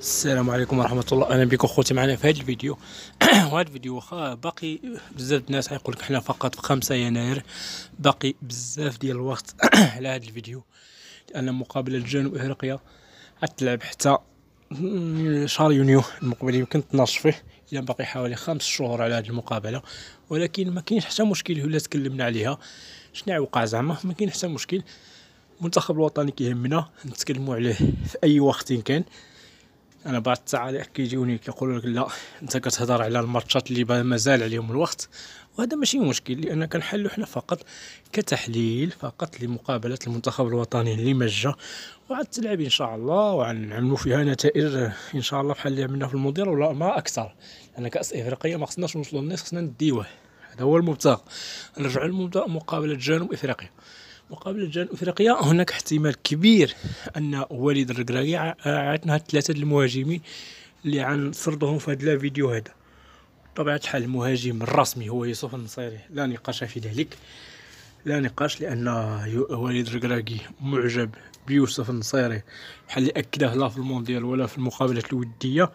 السلام عليكم ورحمه الله اهلا بكم خوتي معنا في هذا الفيديو وهذا الفيديو واخا باقي بزاف الناس غيقول لك حنا فقط في 5 يناير باقي بزاف ديال الوقت على هذا الفيديو لان مقابله الجنوب افريقيا غتلعب حتى شهر يونيو المقبل يمكن تناقش فيه الا باقي حوالي خمس شهور على هذه المقابله ولكن ما كاينش حتى مشكل ولا تكلمنا عليها شنو وقع زعما ما كاين حتى مشكل المنتخب الوطني كيهمنا نتكلموا عليه في اي وقت كان انا بعض التعاليق كيجيوني كيقولوا لك لا انت كتهضر على الماتشات اللي مازال عليهم الوقت وهذا ماشي مشكل لان كنحلو حنا فقط كتحليل فقط لمقابله المنتخب الوطني اللي ما جا وعاد تلعب ان شاء الله وعنعملوا فيها نتائج ان شاء الله بحال اللي عملنا في المونديال ولا ما اكثر لان كاس افريقيا ما خصناش نوصلوا للنص خصنا نديوه هذا هو المبتغى نرجعوا مقابله جنوب افريقيا وقبل الجانب الافريقي هناك احتمال كبير ان وليد الركراكي هاد ثلاثه المهاجمين اللي عن سردهم في هذا الفيديو هذا بطبيعه الحال المهاجم الرسمي هو يوسف النصيري لا نقاش في ذلك لا نقاش لان وليد الركراكي معجب بيوسف النصيري بحال اللي اكده لا في المونديال ولا في المقابلات الوديه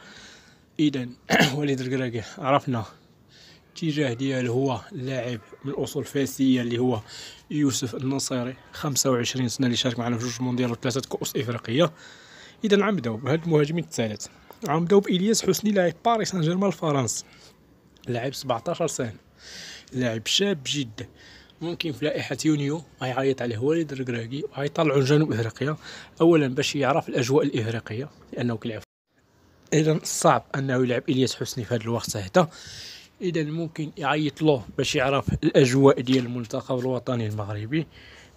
اذا وليد الركراكي عرفنا الاتجاه ديالو هو اللاعب من الاصول فاسيه اللي هو يوسف النصيري 25 سنه اللي شارك معنا في جوج مونديال وثلاثه كؤوس افريقيه اذا غنبداو بهاد المهاجمين الثالث غنبداو بالياس حسني لاعب باريس سان جيرمان الفرنسي لاعب 17 سنه لاعب شاب جدا ممكن في لائحة يونيو غيعيط عليه والد الركراكي وغيطلعو لجنوب افريقيا اولا باش يعرف الاجواء الافريقيه لانه كيلعب اذا صعب انه يلعب الياس حسني في هذا الوقت هذا اذا ممكن يعيط له باش يعرف الاجواء ديال المنتخب الوطني المغربي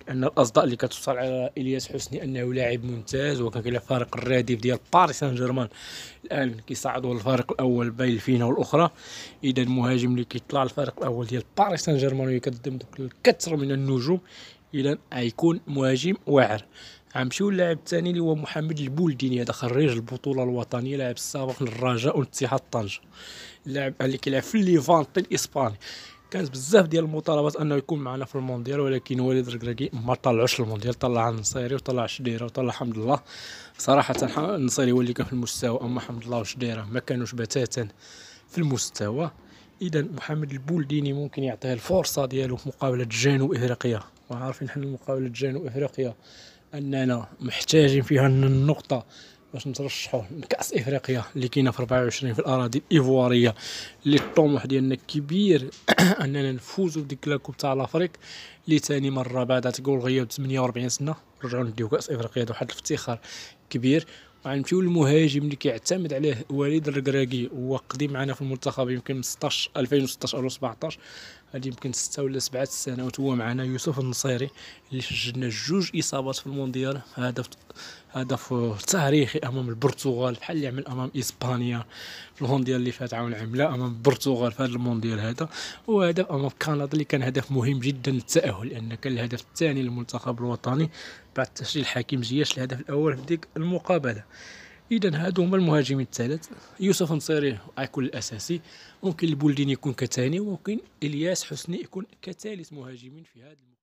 لان الاصداء اللي كتوصل على الياس حسني انه لاعب ممتاز وكان كيلعب فريق الرادف ديال باريس سان جيرمان الان كيصعدوا للفريق الاول بين الفينا والاخرى اذا المهاجم اللي كيطلع الفريق الاول ديال باريس سان جيرمان ويقدم دوك الكثر من النجوم اذا غيكون مهاجم واعر غنمشيو للاعب الثاني اللي هو محمد البولديني هذا خريج البطوله الوطنيه لاعب السابق للرجاء والاتحاد طنجه اللاعب اللي كيلعب في ليفانتي الاسباني كانت بزاف ديال المطالبات انه يكون معنا في المونديال ولكن وليد الركراكي ما طلعوش المونديال طلع النصيري وطلع شديره وطلع حمد الله صراحه النصيري هو اللي كان في المستوى اما حمد الله وشديره ما كانوش بتاتا في المستوى اذا محمد البولديني ممكن يعطيه الفرصه ديالو في مقابله جنوب افريقيا وعارفين حنا مقابله جنوب افريقيا اننا محتاجين فيها النقطه باش نترشحوا لكاس افريقيا اللي كاينه في 24 في الاراضي الايفواريه اللي الطموح ديالنا كبير اننا نفوزوا بديك لاكوب تاع لافريك اللي ثاني مره بعد تقول غياب 48 سنه رجعوا نديو كاس افريقيا واحد الافتخار كبير غنمشيو للمهاجم اللي كيعتمد عليه وليد الركراكي هو قديم معنا في المنتخب يمكن من 16 2016 او 17 هذه يمكن 6 ولا 7 سنوات هو معنا يوسف النصيري اللي سجلنا جوج اصابات في المونديال هدف هدف تاريخي امام البرتغال بحال اللي عمل امام اسبانيا المونديال اللي فات عاون عملاء امام البرتغال في هذا المونديال هذا وهدف امام كندا اللي كان هدف مهم جدا للتاهل لان كان الهدف الثاني للمنتخب الوطني بعد تسجيل حكيم زياش الهدف الاول في ديك المقابله اذا هادو هما المهاجمين الثلاث يوسف نصيري يكون الاساسي ممكن البولدين يكون كثاني وممكن الياس حسني يكون كثالث مهاجمين في هذا